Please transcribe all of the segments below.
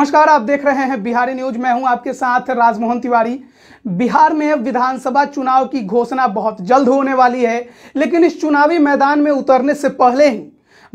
नमस्कार आप देख रहे हैं बिहारी न्यूज मैं हूं आपके साथ राजमोहन तिवारी बिहार में विधानसभा चुनाव की घोषणा बहुत जल्द होने वाली है लेकिन इस चुनावी मैदान में उतरने से पहले ही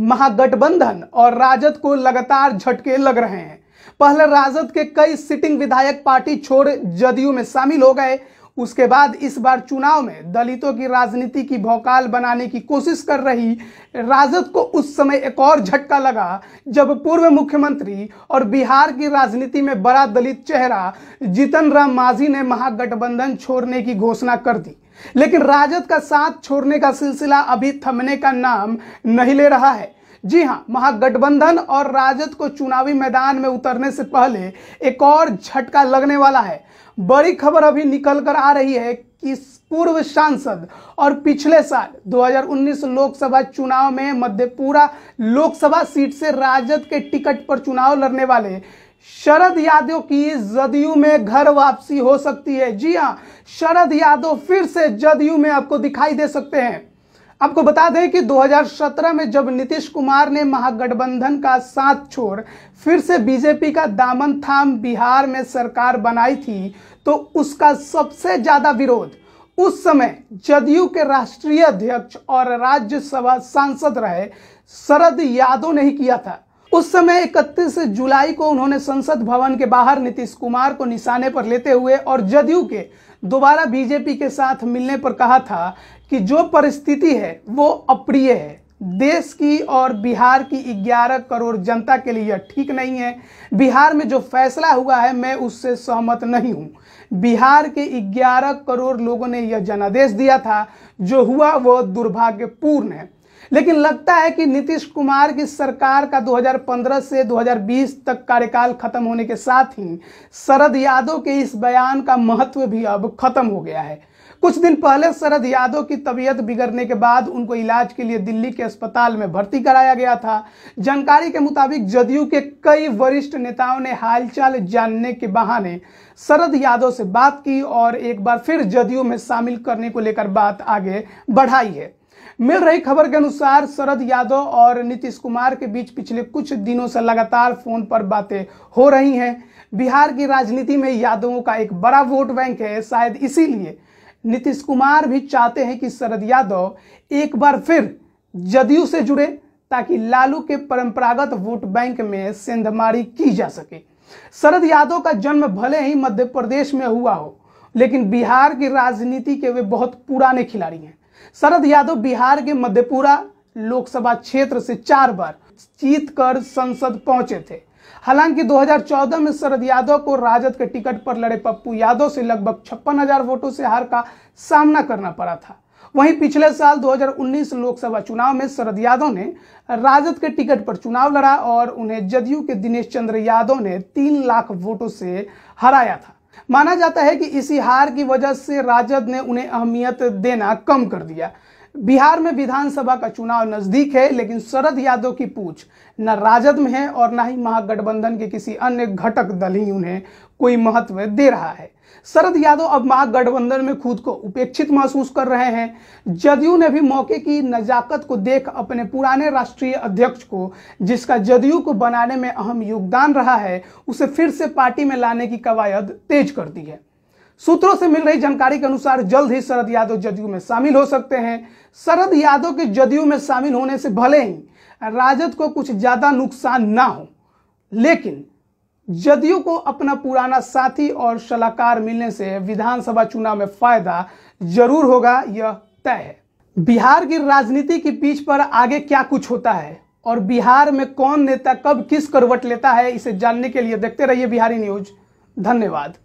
महागठबंधन और राजद को लगातार झटके लग रहे हैं पहले राजद के कई सिटिंग विधायक पार्टी छोड़ जदयू में शामिल हो गए उसके बाद इस बार चुनाव में दलितों की राजनीति की भौकाल बनाने की कोशिश कर रही राजद को उस समय एक और झटका लगा जब पूर्व मुख्यमंत्री और बिहार की राजनीति में बड़ा दलित चेहरा जीतन राम मांझी ने महागठबंधन छोड़ने की घोषणा कर दी लेकिन राजद का साथ छोड़ने का सिलसिला अभी थमने का नाम नहीं ले रहा है जी हां महागठबंधन और राजद को चुनावी मैदान में उतरने से पहले एक और झटका लगने वाला है बड़ी खबर अभी निकल कर आ रही है कि पूर्व सांसद और पिछले साल 2019 लोकसभा चुनाव में मध्यपुरा लोकसभा सीट से राजद के टिकट पर चुनाव लड़ने वाले शरद यादव की जदयू में घर वापसी हो सकती है जी हाँ शरद यादव फिर से जदयू में आपको दिखाई दे सकते हैं आपको बता दें कि 2017 में जब नीतीश कुमार ने महागठबंधन का साथ छोड़ फिर से बीजेपी का दामन थाम बिहार में सरकार बनाई थी तो उसका सबसे ज्यादा विरोध उस समय जदयू के राष्ट्रीय अध्यक्ष और राज्यसभा सांसद रहे शरद यादव ने ही किया था उस समय 31 जुलाई को उन्होंने संसद भवन के बाहर नीतीश कुमार को निशाने पर लेते हुए और जदयू के दोबारा बीजेपी के साथ मिलने पर कहा था कि जो परिस्थिति है वो अप्रिय है देश की और बिहार की 11 करोड़ जनता के लिए यह ठीक नहीं है बिहार में जो फैसला हुआ है मैं उससे सहमत नहीं हूं बिहार के 11 करोड़ लोगों ने यह जनादेश दिया था जो हुआ वह दुर्भाग्यपूर्ण है लेकिन लगता है कि नीतीश कुमार की सरकार का 2015 से 2020 तक कार्यकाल खत्म होने के साथ ही शरद यादव के इस बयान का महत्व भी अब खत्म हो गया है कुछ दिन पहले शरद यादव की तबीयत बिगड़ने के बाद उनको इलाज के लिए दिल्ली के अस्पताल में भर्ती कराया गया था जानकारी के मुताबिक जदयू के कई वरिष्ठ नेताओं ने हालचाल जानने के बहाने शरद यादव से बात की और एक बार फिर जदयू में शामिल करने को लेकर बात आगे बढ़ाई है मिल रही खबर के अनुसार शरद यादव और नीतीश कुमार के बीच पिछले कुछ दिनों से लगातार फोन पर बातें हो रही हैं बिहार की राजनीति में यादवों का एक बड़ा वोट बैंक है शायद इसीलिए नीतीश कुमार भी चाहते हैं कि शरद यादव एक बार फिर जदयू से जुड़े ताकि लालू के परंपरागत वोट बैंक में सेंधमारी की जा सके शरद यादव का जन्म भले ही मध्य प्रदेश में हुआ हो लेकिन बिहार की राजनीति के वे बहुत पुराने खिलाड़ी हैं शरद यादव बिहार के मध्यपुरा लोकसभा क्षेत्र से चार बार जीत कर संसद पहुंचे थे हालांकि 2014 में शरद यादव को राजद के टिकट पर लड़े पप्पू यादव से लगभग छप्पन हजार वोटों से हार का सामना करना पड़ा था वहीं पिछले साल 2019 लोकसभा चुनाव में शरद यादव ने राजद के टिकट पर चुनाव लड़ा और उन्हें जदयू के दिनेश चंद्र यादव ने तीन लाख वोटों से हराया था माना जाता है कि इसी हार की वजह से राजद ने उन्हें अहमियत देना कम कर दिया बिहार में विधानसभा का चुनाव नजदीक है लेकिन शरद यादव की पूछ न राजद में है और न ही महागठबंधन के किसी अन्य घटक दल ही उन्हें कोई महत्व दे रहा है शरद यादव अब महागठबंधन में खुद को उपेक्षित महसूस कर रहे हैं जदयू ने भी मौके की नजाकत को देख अपने पुराने राष्ट्रीय अध्यक्ष को जिसका जदयू को बनाने में अहम योगदान रहा है उसे फिर से पार्टी में लाने की कवायद तेज कर दी है सूत्रों से मिल रही जानकारी के अनुसार जल्द ही शरद यादव जदयू में शामिल हो सकते हैं शरद यादव के जदयू में शामिल होने से भले ही राजद को कुछ ज्यादा नुकसान ना हो लेकिन जदयू को अपना पुराना साथी और सलाहकार मिलने से विधानसभा चुनाव में फायदा जरूर होगा यह तय है बिहार की राजनीति की पीछ पर आगे क्या कुछ होता है और बिहार में कौन नेता कब किस करवट लेता है इसे जानने के लिए देखते रहिए बिहारी न्यूज धन्यवाद